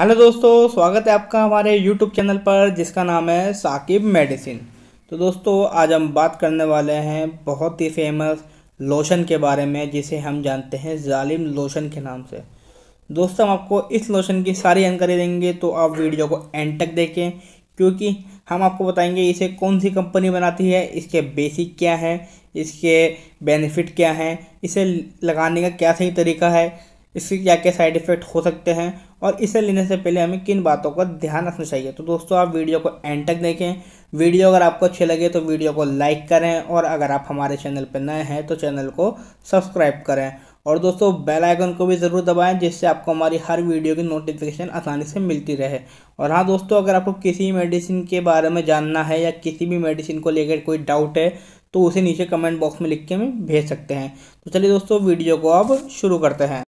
hello दोस्तों स्वागत है आपका हमारे यूट्यूब चैनल पर जिसका नाम है साकिब मेडिसिन तो दोस्तों आज हम बात करने वाले हैं बहुत ही फेमस लोशन के बारे में जिसे हम जानते हैं जालिम लोशन के नाम से दोस्तों हम आपको इस लोशन की सारी जानकारी देंगे तो आप वीडियो को एंड तक देखें क्योंकि हम आपको बताएंगे इसे कौन सी कंपनी बनाती है इसके बेसिक क्या है इसके बेनिफिट क्या हैं इसे लगाने का क्या सही तरीका है इससे क्या क्या साइड इफ़ेक्ट हो सकते हैं और इसे लेने से पहले हमें किन बातों का ध्यान रखना चाहिए तो दोस्तों आप वीडियो को एंड तक देखें वीडियो अगर आपको अच्छे लगे तो वीडियो को लाइक करें और अगर आप हमारे चैनल पर नए हैं तो चैनल को सब्सक्राइब करें और दोस्तों बेल आइकन को भी ज़रूर दबाएं जिससे आपको हमारी हर वीडियो की नोटिफिकेशन आसानी से मिलती रहे और हाँ दोस्तों अगर आपको किसी मेडिसिन के बारे में जानना है या किसी भी मेडिसिन को लेकर कोई डाउट है तो उसे नीचे कमेंट बॉक्स में लिख के हमें भेज सकते हैं तो चलिए दोस्तों वीडियो को अब शुरू करते हैं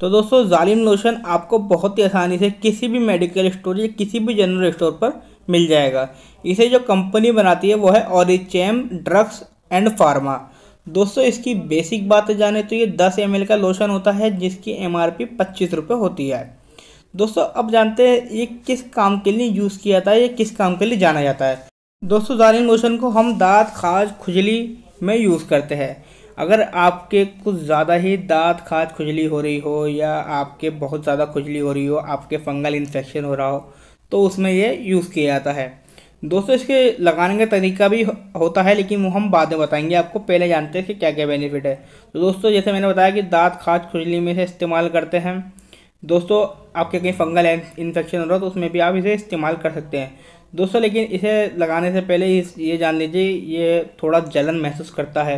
तो दोस्तों जालिम लोशन आपको बहुत ही आसानी से किसी भी मेडिकल स्टोर या किसी भी जनरल स्टोर पर मिल जाएगा इसे जो कंपनी बनाती है वो है और ड्रग्स एंड फार्मा दोस्तों इसकी बेसिक बात जाने तो ये 10 एम का लोशन होता है जिसकी एम आर पी पच्चीस रुपये होती है दोस्तों अब जानते हैं ये किस काम के लिए यूज़ किया जाता है ये किस काम के लिए जाना जाता है दोस्तों जारिन लोशन को हम दांत खाज खुजली में यूज़ करते हैं अगर आपके कुछ ज़्यादा ही दांत खाज खुजली हो रही हो या आपके बहुत ज़्यादा खुजली हो रही हो आपके फंगल इन्फेक्शन हो रहा हो तो उसमें ये यूज़ किया जाता है दोस्तों इसके लगाने का तरीका भी होता है लेकिन वो हम बाद में बताएंगे आपको पहले जानते हैं कि क्या क्या बेनिफिट है तो दोस्तों जैसे मैंने बताया कि दांत खाज खुजली में से इस्तेमाल करते हैं दोस्तों आपके कहीं फंगल इन्फेक्शन हो रहा हो तो उसमें भी आप इसे इस्तेमाल कर सकते हैं दोस्तों लेकिन इसे लगाने से पहले ये जान लीजिए ये थोड़ा जलन महसूस करता है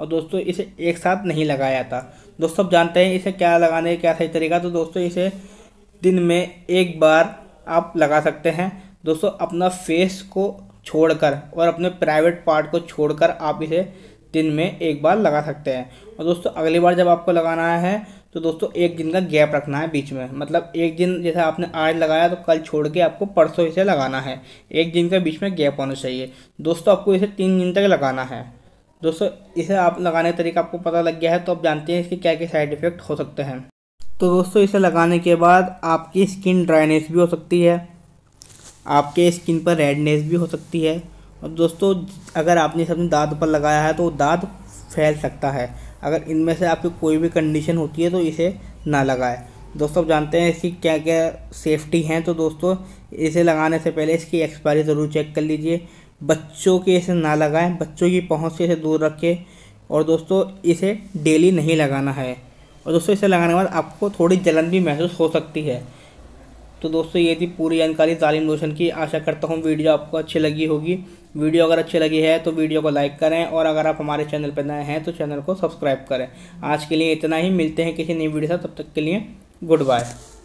और दोस्तों इसे एक साथ नहीं लगाया जाता दोस्तों आप जानते हैं इसे क्या लगाने क्या सही तरीका तो दोस्तों इसे दिन में एक बार आप लगा सकते हैं दोस्तों अपना फेस को छोड़कर और अपने प्राइवेट पार्ट को छोड़कर आप इसे दिन में एक बार लगा सकते हैं और दोस्तों अगली बार जब आपको लगाना है तो दोस्तों एक दिन का गैप रखना है बीच में मतलब एक दिन जैसे आपने आज लगाया तो कल छोड़ के आपको परसों इसे लगाना है एक दिन के बीच में गैप होना चाहिए दोस्तों आपको इसे तीन दिन तक लगाना है दोस्तों इसे आप लगाने का तरीका आपको पता लग गया है तो आप जानते हैं इसके क्या क्या साइड इफ़ेक्ट हो सकते हैं तो दोस्तों इसे लगाने के बाद आपकी स्किन ड्राइनेस भी हो सकती है आपके स्किन पर रेडनेस भी हो सकती है और दोस्तों अगर आपने अपने दांत पर लगाया है तो दांत फैल सकता है अगर इनमें से आपकी कोई भी कंडीशन होती है तो इसे ना लगाएं दोस्तों आप जानते हैं इसकी क्या क्या सेफ्टी हैं तो दोस्तों इसे लगाने से पहले इसकी एक्सपायरी ज़रूर चेक कर लीजिए बच्चों के इसे ना लगाएं बच्चों की पहुंच से इसे दूर रखें और दोस्तों इसे डेली नहीं लगाना है और दोस्तों इसे लगाने के बाद आपको थोड़ी जलन भी महसूस हो सकती है तो दोस्तों ये थी पूरी जानकारी तालीम रोशन की आशा करता हूँ वीडियो आपको अच्छी लगी होगी वीडियो अगर अच्छी लगी है तो वीडियो को लाइक करें और अगर आप हमारे चैनल पर नए हैं तो चैनल को सब्सक्राइब करें आज के लिए इतना ही मिलते हैं किसी नई वीडियो से तब तक के लिए गुड बाय